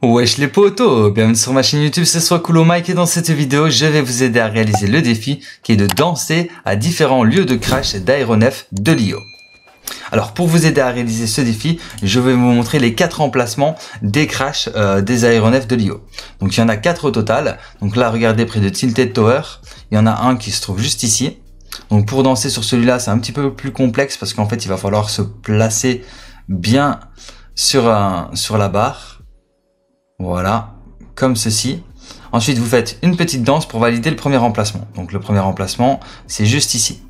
Wesh les potos, bienvenue sur ma chaîne YouTube, ce soit cool Mike et dans cette vidéo je vais vous aider à réaliser le défi qui est de danser à différents lieux de crash d'aéronefs de l'IO. Alors pour vous aider à réaliser ce défi, je vais vous montrer les quatre emplacements des crashs euh, des aéronefs de l'IO. Donc il y en a quatre au total, donc là regardez près de Tilted Tower, il y en a un qui se trouve juste ici. Donc pour danser sur celui-là c'est un petit peu plus complexe parce qu'en fait il va falloir se placer bien sur, sur la barre voilà, comme ceci. Ensuite, vous faites une petite danse pour valider le premier emplacement. Donc le premier emplacement, c'est juste ici.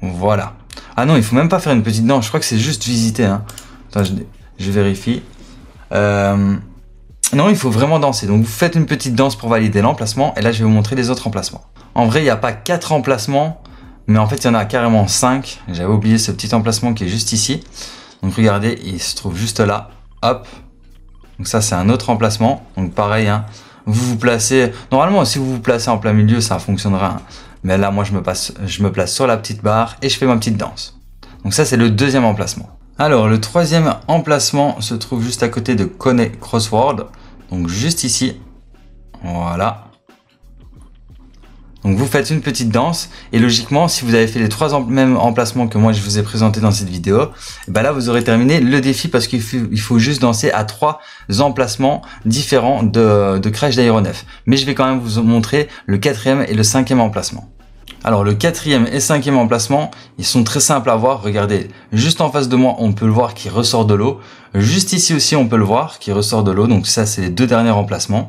Voilà. Ah non, il faut même pas faire une petite danse. Je crois que c'est juste visiter. Hein. Attends, je, vérifie. Euh, non, il faut vraiment danser. Donc vous faites une petite danse pour valider l'emplacement. Et là, je vais vous montrer les autres emplacements. En vrai, il n'y a pas quatre emplacements. Mais en fait, il y en a carrément 5. J'avais oublié ce petit emplacement qui est juste ici. Donc regardez, il se trouve juste là. Hop, donc ça, c'est un autre emplacement. Donc pareil, hein, vous vous placez... Normalement, si vous vous placez en plein milieu, ça fonctionnera. Hein. Mais là, moi, je me, passe, je me place sur la petite barre et je fais ma petite danse. Donc ça, c'est le deuxième emplacement. Alors, le troisième emplacement se trouve juste à côté de Connect Crossword. Donc juste ici. Voilà. Donc vous faites une petite danse et logiquement, si vous avez fait les trois mêmes emplacements que moi je vous ai présenté dans cette vidéo, bah là vous aurez terminé le défi parce qu'il faut, juste danser à trois emplacements différents de, de crash d'aéronef. Mais je vais quand même vous montrer le quatrième et le cinquième emplacement. Alors le quatrième et cinquième emplacement, ils sont très simples à voir. Regardez, juste en face de moi, on peut le voir qui ressort de l'eau. Juste ici aussi, on peut le voir qui ressort de l'eau. Donc ça, c'est les deux derniers emplacements.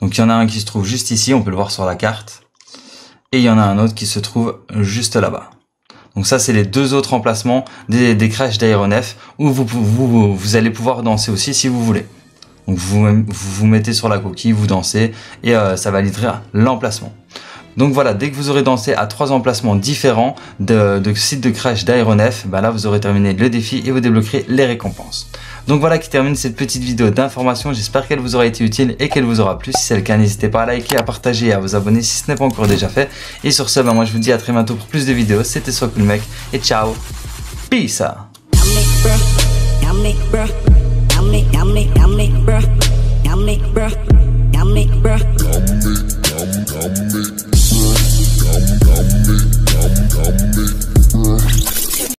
Donc il y en a un qui se trouve juste ici, on peut le voir sur la carte et il y en a un autre qui se trouve juste là-bas. Donc ça, c'est les deux autres emplacements des, des crèches d'aéronefs où vous, allez pouvoir danser aussi si vous voulez. Donc vous vous, mettez sur la coquille, vous dansez et euh, ça validera l'emplacement. Donc voilà, dès que vous aurez dansé à trois emplacements différents de, sites de crash d'aéronefs, là vous aurez terminé le défi et vous débloquerez les récompenses. Donc voilà qui termine cette petite vidéo d'information, j'espère qu'elle vous aura été utile et qu'elle vous aura plu. Si c'est le cas, n'hésitez pas à liker, à partager et à vous abonner si ce n'est pas encore déjà fait. Et sur ce, moi je vous dis à très bientôt pour plus de vidéos, c'était Soit Mec et ciao, peace